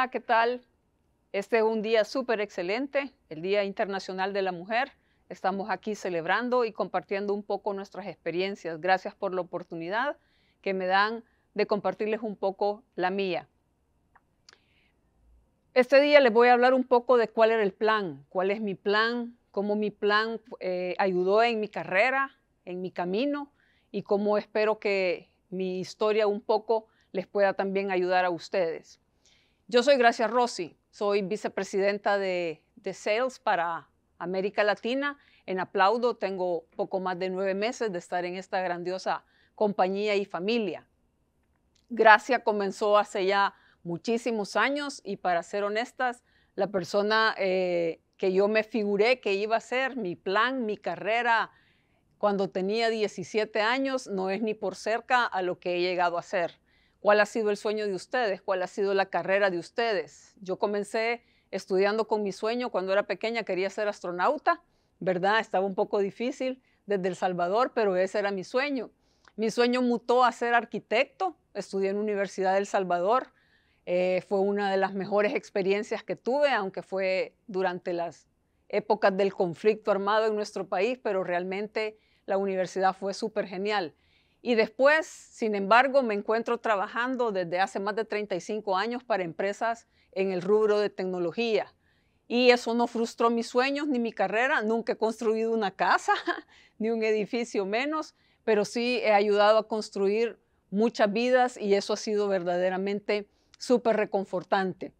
Hola, ¿qué tal? Este es un día súper excelente, el Día Internacional de la Mujer. Estamos aquí celebrando y compartiendo un poco nuestras experiencias. Gracias por la oportunidad que me dan de compartirles un poco la mía. Este día les voy a hablar un poco de cuál era el plan, cuál es mi plan, cómo mi plan eh, ayudó en mi carrera, en mi camino y cómo espero que mi historia un poco les pueda también ayudar a ustedes. Yo soy Gracia Rossi, soy vicepresidenta de, Sales para América Latina. En aplaudo, tengo poco más de nueve meses de estar en esta grandiosa compañía y familia. Gracia comenzó hace ya muchísimos años y para ser honestas, la persona eh, que yo me figuré que iba a ser, mi plan, mi carrera, cuando tenía 17 años, no es ni por cerca a lo que he llegado a ser cuál ha sido el sueño de ustedes, cuál ha sido la carrera de ustedes. Yo comencé estudiando con mi sueño cuando era pequeña, quería ser astronauta, ¿verdad? Estaba un poco difícil desde El Salvador, pero ese era mi sueño. Mi sueño mutó a ser arquitecto, estudié en la Universidad del El Salvador, eh, fue una de las mejores experiencias que tuve, aunque fue durante las épocas del conflicto armado en nuestro país, pero realmente la universidad fue súper genial. Y después, sin embargo, me encuentro trabajando desde hace más de 35 años para empresas en el rubro de tecnología. Y eso no frustró mis sueños ni mi carrera. Nunca he construido una casa, ni un edificio menos, pero sí he ayudado a construir muchas vidas y eso ha sido verdaderamente súper reconfortante.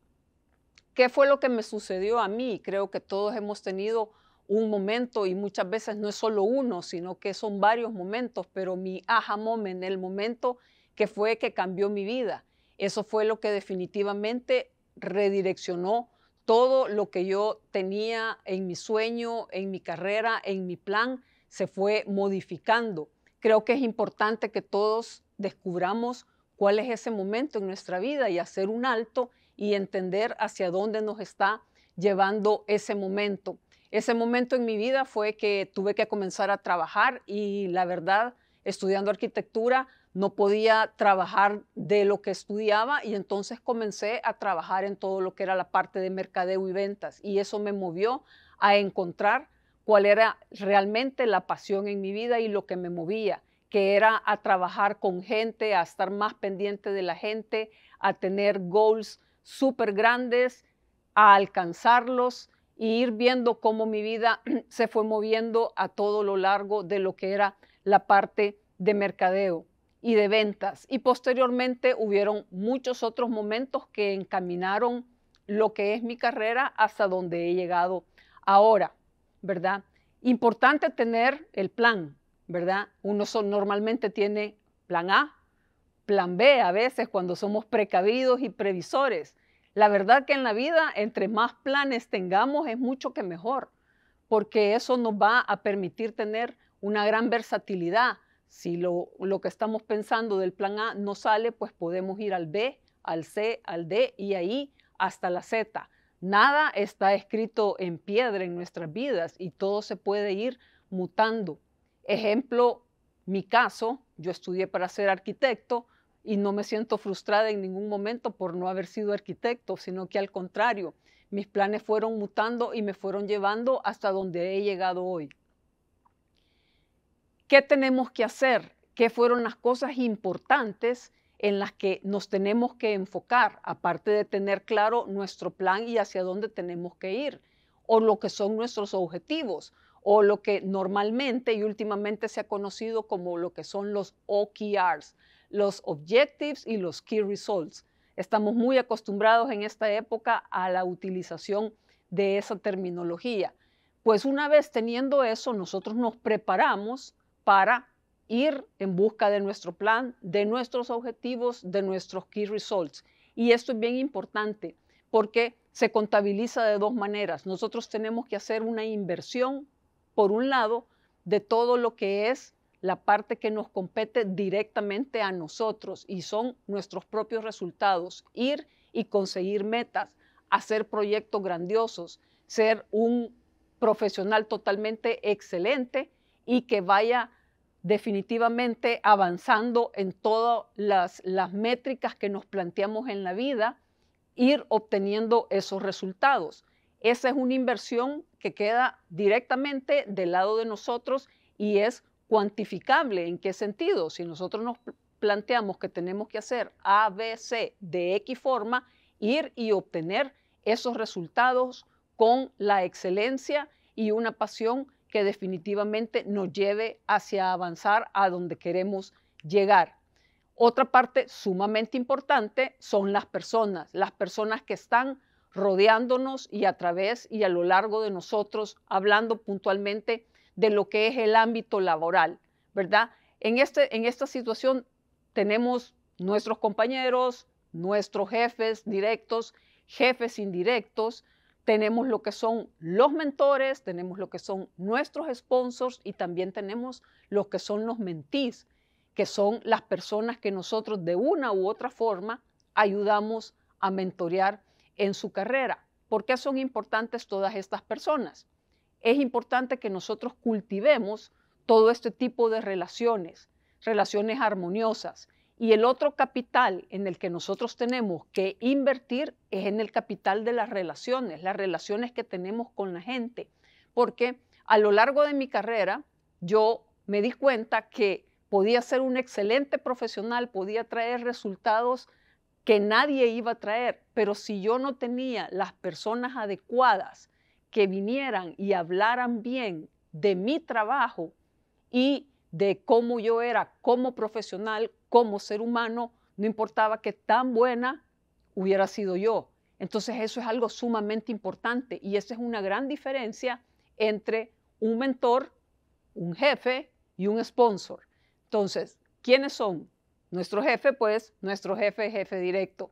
¿Qué fue lo que me sucedió a mí? Creo que todos hemos tenido un momento y muchas veces no es solo uno, sino que son varios momentos, pero mi aha en el momento que fue que cambió mi vida, eso fue lo que definitivamente redireccionó todo lo que yo tenía en mi sueño, en mi carrera, en mi plan, se fue modificando. Creo que es importante que todos descubramos cuál es ese momento en nuestra vida y hacer un alto y entender hacia dónde nos está llevando ese momento. Ese momento en mi vida fue que tuve que comenzar a trabajar y la verdad, estudiando arquitectura, no podía trabajar de lo que estudiaba y entonces comencé a trabajar en todo lo que era la parte de mercadeo y ventas y eso me movió a encontrar cuál era realmente la pasión en mi vida y lo que me movía, que era a trabajar con gente, a estar más pendiente de la gente, a tener goals súper grandes, a alcanzarlos y ir viendo cómo mi vida se fue moviendo a todo lo largo de lo que era la parte de mercadeo y de ventas. Y posteriormente hubieron muchos otros momentos que encaminaron lo que es mi carrera hasta donde he llegado ahora, ¿verdad? Importante tener el plan, ¿verdad? Uno normalmente tiene plan A, plan B a veces cuando somos precavidos y previsores, la verdad que en la vida, entre más planes tengamos, es mucho que mejor, porque eso nos va a permitir tener una gran versatilidad. Si lo, lo que estamos pensando del plan A no sale, pues podemos ir al B, al C, al D y ahí hasta la Z. Nada está escrito en piedra en nuestras vidas y todo se puede ir mutando. Ejemplo, mi caso, yo estudié para ser arquitecto, y no me siento frustrada en ningún momento por no haber sido arquitecto, sino que al contrario, mis planes fueron mutando y me fueron llevando hasta donde he llegado hoy. ¿Qué tenemos que hacer? ¿Qué fueron las cosas importantes en las que nos tenemos que enfocar, aparte de tener claro nuestro plan y hacia dónde tenemos que ir, o lo que son nuestros objetivos, o lo que normalmente y últimamente se ha conocido como lo que son los OKRs, los objectives y los key results. Estamos muy acostumbrados en esta época a la utilización de esa terminología. Pues una vez teniendo eso, nosotros nos preparamos para ir en busca de nuestro plan, de nuestros objetivos, de nuestros key results. Y esto es bien importante porque se contabiliza de dos maneras. Nosotros tenemos que hacer una inversión, por un lado, de todo lo que es la parte que nos compete directamente a nosotros y son nuestros propios resultados, ir y conseguir metas, hacer proyectos grandiosos, ser un profesional totalmente excelente y que vaya definitivamente avanzando en todas las, las, métricas que nos planteamos en la vida, ir obteniendo esos resultados. Esa es una inversión que queda directamente del lado de nosotros y es cuantificable. ¿En qué sentido? Si nosotros nos planteamos que tenemos que hacer A, B, C de X forma, ir y obtener esos resultados con la excelencia y una pasión que definitivamente nos lleve hacia avanzar a donde queremos llegar. Otra parte sumamente importante son las personas, las personas que están rodeándonos y a través y a lo largo de nosotros, hablando puntualmente de lo que es el ámbito laboral, ¿verdad? En, este, en esta situación tenemos nuestros compañeros, nuestros jefes directos, jefes indirectos, tenemos lo que son los mentores, tenemos lo que son nuestros sponsors y también tenemos lo que son los mentís que son las personas que nosotros de una u otra forma ayudamos a mentorear en su carrera. ¿Por qué son importantes todas estas personas? es importante que nosotros cultivemos todo este tipo de relaciones, relaciones armoniosas. Y el otro capital en el que nosotros tenemos que invertir es en el capital de las relaciones, las relaciones que tenemos con la gente. Porque a lo largo de mi carrera yo me di cuenta que podía ser un excelente profesional, podía traer resultados que nadie iba a traer, pero si yo no tenía las personas adecuadas que vinieran y hablaran bien de mi trabajo y de cómo yo era como profesional, como ser humano, no importaba que tan buena hubiera sido yo. Entonces eso es algo sumamente importante y esa es una gran diferencia entre un mentor, un jefe y un sponsor. Entonces, ¿quiénes son? Nuestro jefe, pues, nuestro jefe, jefe directo.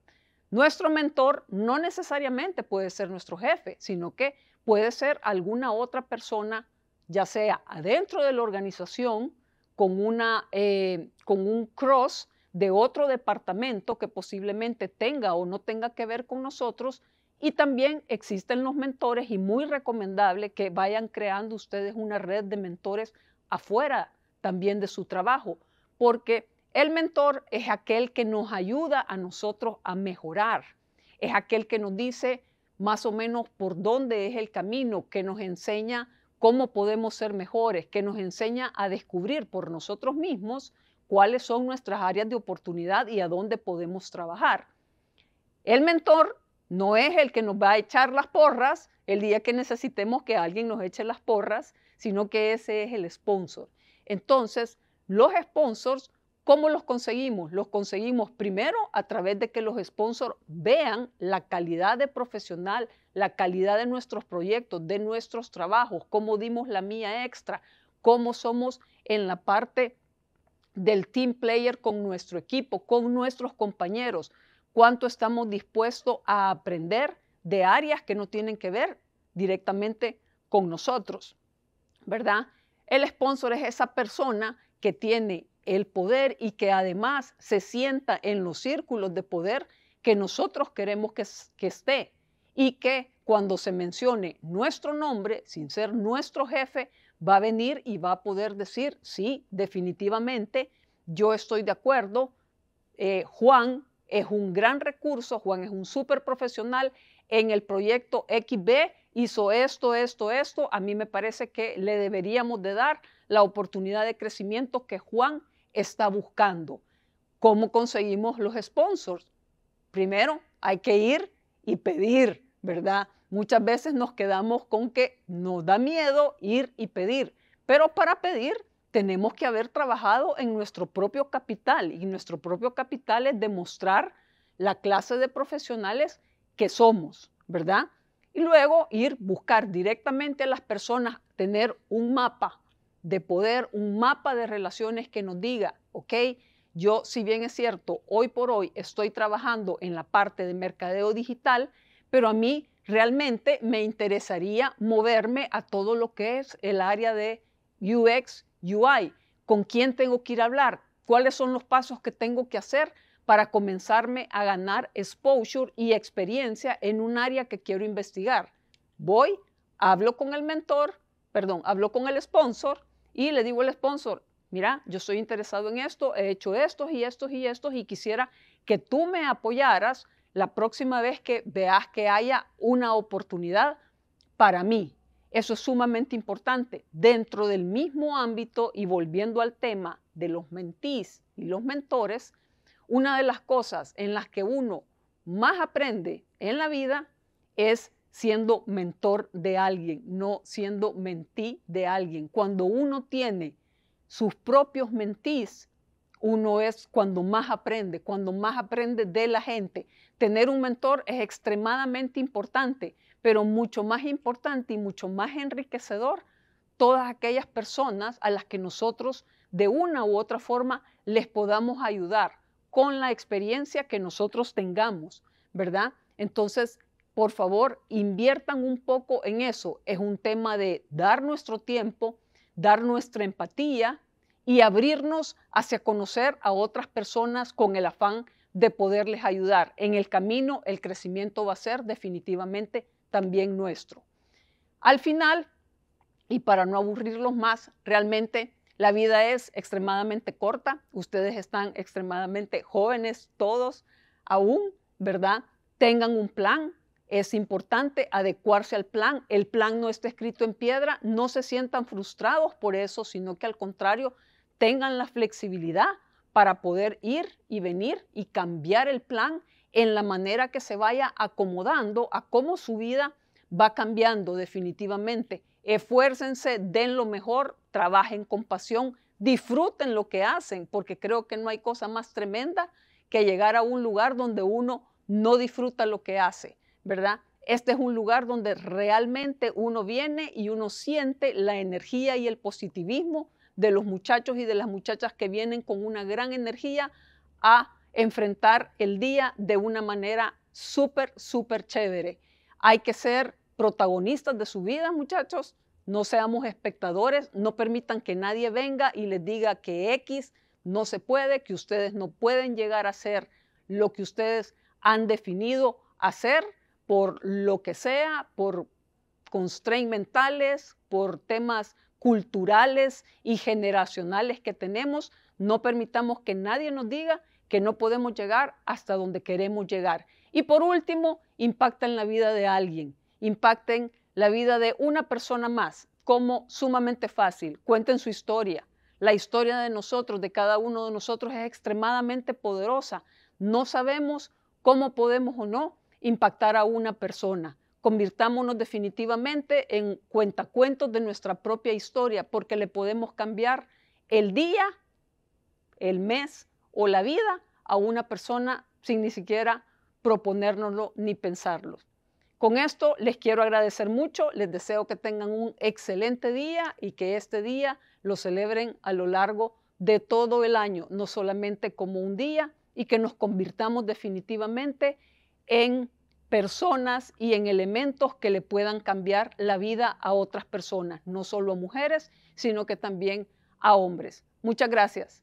Nuestro mentor no necesariamente puede ser nuestro jefe, sino que puede ser alguna otra persona, ya sea adentro de la organización, con, una, eh, con un cross de otro departamento que posiblemente tenga o no tenga que ver con nosotros. Y también existen los mentores y muy recomendable que vayan creando ustedes una red de mentores afuera también de su trabajo, porque el mentor es aquel que nos ayuda a nosotros a mejorar, es aquel que nos dice más o menos por dónde es el camino, que nos enseña cómo podemos ser mejores, que nos enseña a descubrir por nosotros mismos cuáles son nuestras áreas de oportunidad y a dónde podemos trabajar. El mentor no es el que nos va a echar las porras el día que necesitemos que alguien nos eche las porras, sino que ese es el sponsor. Entonces, los sponsors ¿Cómo los conseguimos? Los conseguimos primero a través de que los sponsors vean la calidad de profesional, la calidad de nuestros proyectos, de nuestros trabajos, cómo dimos la mía extra, cómo somos en la parte del team player con nuestro equipo, con nuestros compañeros, cuánto estamos dispuestos a aprender de áreas que no tienen que ver directamente con nosotros, ¿verdad? El sponsor es esa persona que tiene el poder y que además se sienta en los círculos de poder que nosotros queremos que, esté y que cuando se mencione nuestro nombre, sin ser nuestro jefe, va a venir y va a poder decir, sí, definitivamente, yo estoy de acuerdo, eh, Juan es un gran recurso, Juan es un súper profesional en el proyecto XB, hizo esto, esto, esto, a mí me parece que le deberíamos de dar la oportunidad de crecimiento que Juan está buscando. ¿Cómo conseguimos los sponsors? Primero, hay que ir y pedir, ¿verdad? Muchas veces nos quedamos con que nos da miedo ir y pedir, pero para pedir tenemos que haber trabajado en nuestro propio capital y nuestro propio capital es demostrar la clase de profesionales que somos, ¿verdad? Y luego ir buscar directamente a las personas, tener un mapa de poder, un mapa de relaciones que nos diga, ok, yo si bien es cierto, hoy por hoy estoy trabajando en la parte de mercadeo digital, pero a mí realmente me interesaría moverme a todo lo que es el área de UX, UI, con quién tengo que ir a hablar, cuáles son los pasos que tengo que hacer para comenzarme a ganar exposure y experiencia en un área que quiero investigar. Voy, hablo con el mentor, perdón, hablo con el sponsor, y le digo al sponsor, mira, yo soy interesado en esto, he hecho estos y estos y estos y quisiera que tú me apoyaras la próxima vez que veas que haya una oportunidad para mí. Eso es sumamente importante. Dentro del mismo ámbito y volviendo al tema de los mentís y los mentores, una de las cosas en las que uno más aprende en la vida es siendo mentor de alguien, no siendo mentí de alguien. Cuando uno tiene sus propios mentís, uno es cuando más aprende, cuando más aprende de la gente. Tener un mentor es extremadamente importante, pero mucho más importante y mucho más enriquecedor todas aquellas personas a las que nosotros de una u otra forma les podamos ayudar con la experiencia que nosotros tengamos, ¿verdad? Entonces, por favor, inviertan un poco en eso. Es un tema de dar nuestro tiempo, dar nuestra empatía y abrirnos hacia conocer a otras personas con el afán de poderles ayudar. En el camino, el crecimiento va a ser definitivamente también nuestro. Al final, y para no aburrirlos más, realmente la vida es extremadamente corta, ustedes están extremadamente jóvenes todos aún, ¿verdad? Tengan un plan, es importante adecuarse al plan. El plan no está escrito en piedra, no se sientan frustrados por eso, sino que al contrario, tengan la flexibilidad para poder ir y venir y cambiar el plan en la manera que se vaya acomodando a cómo su vida va cambiando definitivamente. Esfuércense, den lo mejor, trabajen con pasión, disfruten lo que hacen, porque creo que no hay cosa más tremenda que llegar a un lugar donde uno no disfruta lo que hace. ¿verdad? Este es un lugar donde realmente uno viene y uno siente la energía y el positivismo de los muchachos y de las muchachas que vienen con una gran energía a enfrentar el día de una manera súper, súper chévere. Hay que ser protagonistas de su vida, muchachos. No seamos espectadores, no permitan que nadie venga y les diga que X no se puede, que ustedes no pueden llegar a ser lo que ustedes han definido hacer por lo que sea, por constraints mentales, por temas culturales y generacionales que tenemos, no permitamos que nadie nos diga que no podemos llegar hasta donde queremos llegar. Y por último, impacten la vida de alguien, impacten la vida de una persona más, como sumamente fácil. Cuenten su historia. La historia de nosotros, de cada uno de nosotros, es extremadamente poderosa. No sabemos cómo podemos o no, impactar a una persona. Convirtámonos definitivamente en cuentacuentos de nuestra propia historia, porque le podemos cambiar el día, el mes o la vida a una persona sin ni siquiera proponérnoslo ni pensarlo. Con esto les quiero agradecer mucho, les deseo que tengan un excelente día y que este día lo celebren a lo largo de todo el año, no solamente como un día, y que nos convirtamos definitivamente en personas y en elementos que le puedan cambiar la vida a otras personas, no solo a mujeres, sino que también a hombres. Muchas gracias.